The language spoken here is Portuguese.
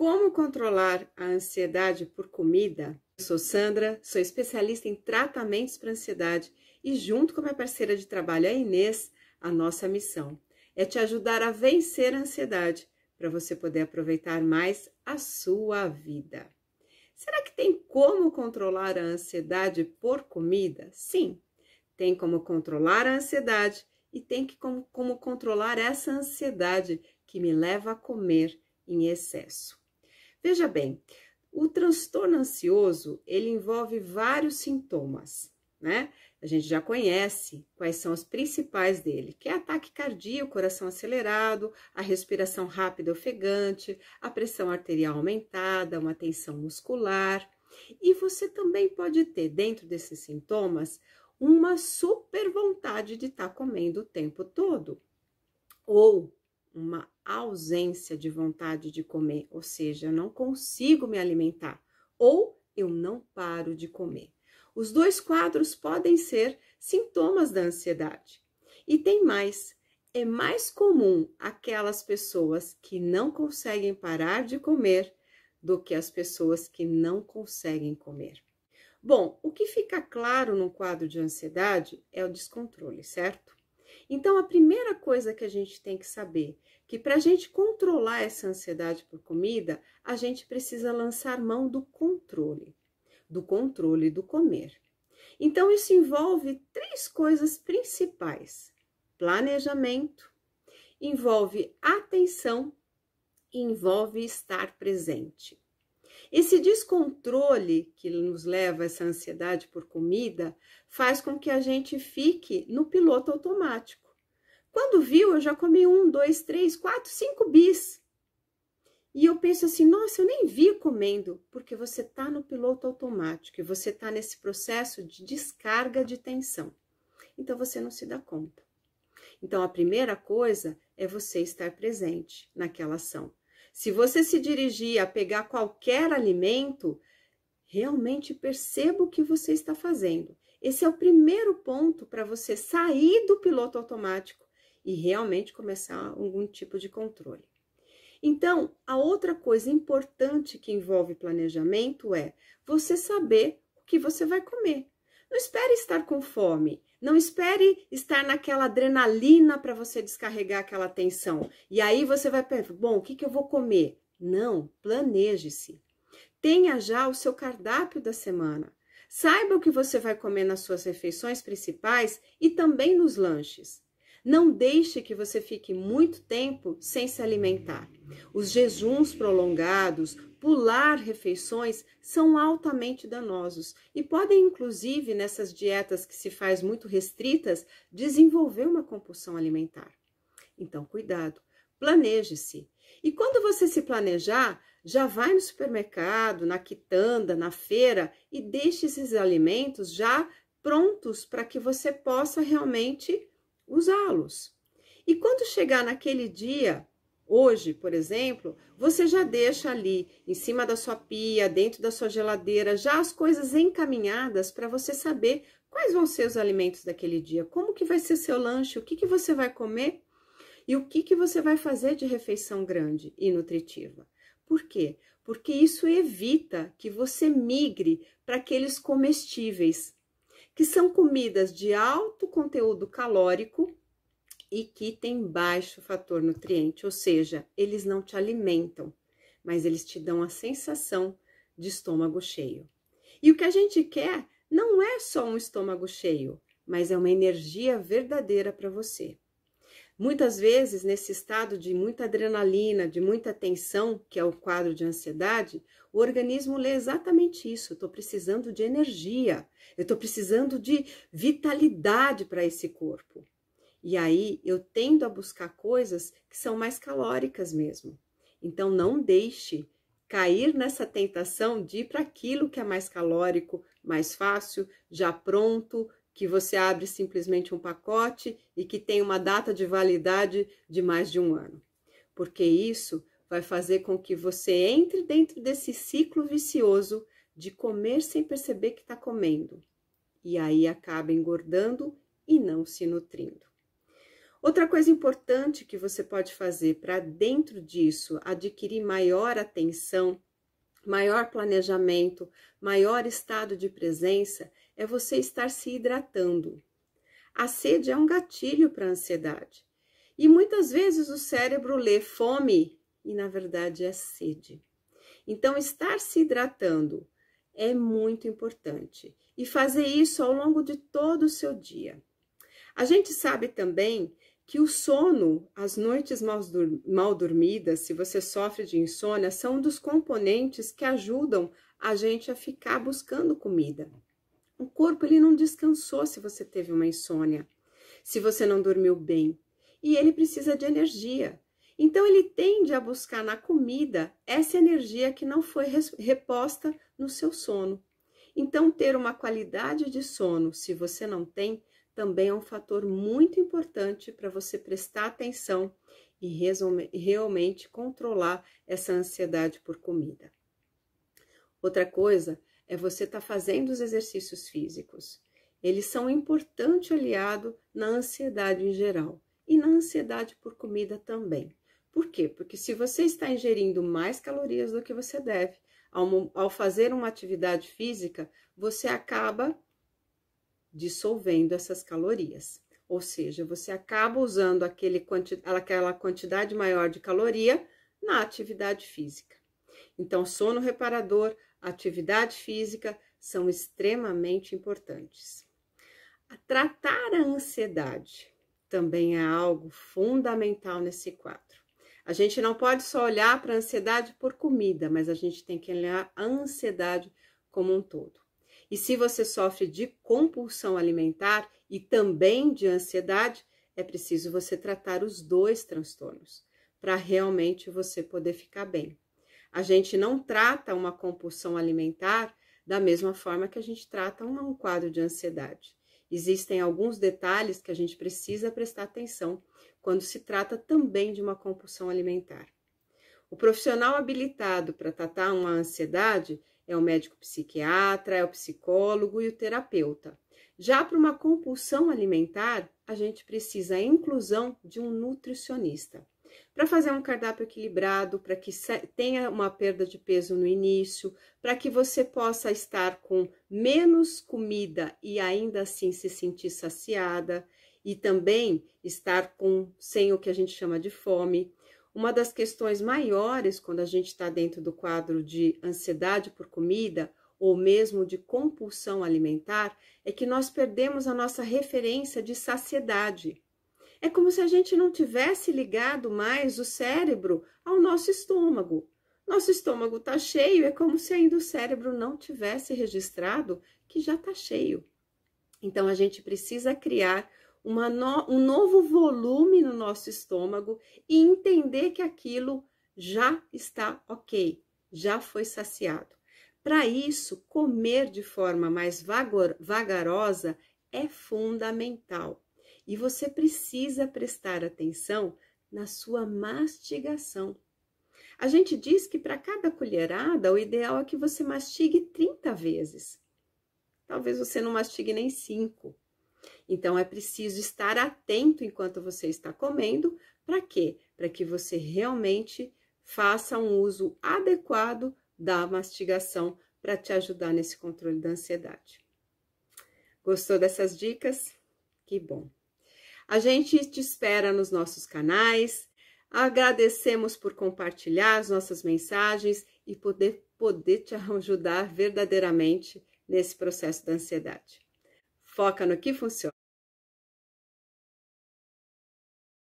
Como controlar a ansiedade por comida? Eu sou Sandra, sou especialista em tratamentos para ansiedade e, junto com minha parceira de trabalho, a Inês, a nossa missão é te ajudar a vencer a ansiedade para você poder aproveitar mais a sua vida. Será que tem como controlar a ansiedade por comida? Sim, tem como controlar a ansiedade e tem que como, como controlar essa ansiedade que me leva a comer em excesso. Veja bem, o transtorno ansioso, ele envolve vários sintomas, né? A gente já conhece quais são os principais dele, que é ataque cardíaco, coração acelerado, a respiração rápida ofegante, a pressão arterial aumentada, uma tensão muscular. E você também pode ter, dentro desses sintomas, uma super vontade de estar tá comendo o tempo todo. Ou uma ausência de vontade de comer, ou seja, eu não consigo me alimentar ou eu não paro de comer. Os dois quadros podem ser sintomas da ansiedade. E tem mais: é mais comum aquelas pessoas que não conseguem parar de comer do que as pessoas que não conseguem comer. Bom, o que fica claro no quadro de ansiedade é o descontrole, certo? Então, a primeira coisa que a gente tem que saber que para a gente controlar essa ansiedade por comida, a gente precisa lançar mão do controle, do controle do comer. Então, isso envolve três coisas principais: planejamento, envolve atenção, envolve estar presente. Esse descontrole que nos leva a essa ansiedade por comida faz com que a gente fique no piloto automático. Quando viu, eu já comi um, dois, três, quatro, cinco bis. E eu penso assim, nossa, eu nem vi comendo, porque você está no piloto automático e você está nesse processo de descarga de tensão. Então você não se dá conta. Então a primeira coisa é você estar presente naquela ação. Se você se dirigir a pegar qualquer alimento, realmente perceba o que você está fazendo. Esse é o primeiro ponto para você sair do piloto automático e realmente começar algum tipo de controle. Então, a outra coisa importante que envolve planejamento é você saber o que você vai comer. Não espere estar com fome. Não espere estar naquela adrenalina para você descarregar aquela tensão. E aí você vai pensar, bom, o que, que eu vou comer? Não, planeje-se. Tenha já o seu cardápio da semana. Saiba o que você vai comer nas suas refeições principais e também nos lanches. Não deixe que você fique muito tempo sem se alimentar. Os jejuns prolongados, pular refeições são altamente danosos e podem inclusive nessas dietas que se faz muito restritas desenvolver uma compulsão alimentar. Então cuidado, planeje-se. E quando você se planejar, já vai no supermercado, na quitanda, na feira e deixe esses alimentos já prontos para que você possa realmente usá-los. E quando chegar naquele dia, hoje, por exemplo, você já deixa ali, em cima da sua pia, dentro da sua geladeira, já as coisas encaminhadas para você saber quais vão ser os alimentos daquele dia, como que vai ser seu lanche, o que, que você vai comer e o que, que você vai fazer de refeição grande e nutritiva. Por quê? Porque isso evita que você migre para aqueles comestíveis que são comidas de alto conteúdo calórico e que têm baixo fator nutriente, ou seja, eles não te alimentam, mas eles te dão a sensação de estômago cheio. E o que a gente quer não é só um estômago cheio, mas é uma energia verdadeira para você. Muitas vezes, nesse estado de muita adrenalina, de muita tensão, que é o quadro de ansiedade, o organismo lê exatamente isso. Eu estou precisando de energia, eu estou precisando de vitalidade para esse corpo. E aí eu tendo a buscar coisas que são mais calóricas mesmo. Então, não deixe cair nessa tentação de ir para aquilo que é mais calórico, mais fácil, já pronto, que você abre simplesmente um pacote e que tem uma data de validade de mais de um ano, porque isso vai fazer com que você entre dentro desse ciclo vicioso de comer sem perceber que está comendo, e aí acaba engordando e não se nutrindo. Outra coisa importante que você pode fazer para dentro disso adquirir maior atenção, maior planejamento, maior estado de presença é você estar se hidratando. A sede é um gatilho para a ansiedade. E muitas vezes o cérebro lê fome e na verdade é sede. Então, estar se hidratando é muito importante e fazer isso ao longo de todo o seu dia. A gente sabe também que o sono, as noites mal dormidas, se você sofre de insônia, são um dos componentes que ajudam a gente a ficar buscando comida. O corpo ele não descansou se você teve uma insônia, se você não dormiu bem, e ele precisa de energia. Então ele tende a buscar na comida essa energia que não foi reposta no seu sono. Então ter uma qualidade de sono, se você não tem, também é um fator muito importante para você prestar atenção e realmente controlar essa ansiedade por comida. Outra coisa é você estar tá fazendo os exercícios físicos. Eles são um importante aliado na ansiedade em geral e na ansiedade por comida também. Por quê? Porque se você está ingerindo mais calorias do que você deve, ao, ao fazer uma atividade física, você acaba dissolvendo essas calorias. Ou seja, você acaba usando aquele quanti aquela quantidade maior de caloria na atividade física. Então, sono reparador, atividade física são extremamente importantes. tratar a ansiedade também é algo fundamental nesse quadro. A gente não pode só olhar para a ansiedade por comida, mas a gente tem que olhar a ansiedade como um todo. E se você sofre de compulsão alimentar e também de ansiedade, é preciso você tratar os dois transtornos para realmente você poder ficar bem. A gente não trata uma compulsão alimentar da mesma forma que a gente trata um quadro de ansiedade. Existem alguns detalhes que a gente precisa prestar atenção quando se trata também de uma compulsão alimentar. O profissional habilitado para tratar uma ansiedade é o médico psiquiatra, é o psicólogo e o terapeuta. Já para uma compulsão alimentar, a gente precisa a inclusão de um nutricionista. Para fazer um cardápio equilibrado, para que tenha uma perda de peso no início, para que você possa estar com menos comida e ainda assim se sentir saciada e também estar com sem o que a gente chama de fome. Uma das questões maiores quando a gente está dentro do quadro de ansiedade por comida ou mesmo de compulsão alimentar é que nós perdemos a nossa referência de saciedade. É como se a gente não tivesse ligado mais o cérebro ao nosso estômago. Nosso estômago está cheio, é como se ainda o cérebro não tivesse registrado que já está cheio. Então, a gente precisa criar no, um novo volume no nosso estômago e entender que aquilo já está ok, já foi saciado. Para isso, comer de forma mais vagarosa é fundamental. E você precisa prestar atenção na sua mastigação. A gente diz que para cada colherada, o ideal é que você mastigue 30 vezes. Talvez você não mastigue nem 5. Então é preciso estar atento enquanto você está comendo, para quê? Para que você realmente faça um uso adequado da mastigação para te ajudar nesse controle da ansiedade. Gostou dessas dicas? Que bom! A gente te espera nos nossos canais. Agradecemos por compartilhar as nossas mensagens e poder, poder te ajudar verdadeiramente nesse processo da ansiedade. Foca no que funciona.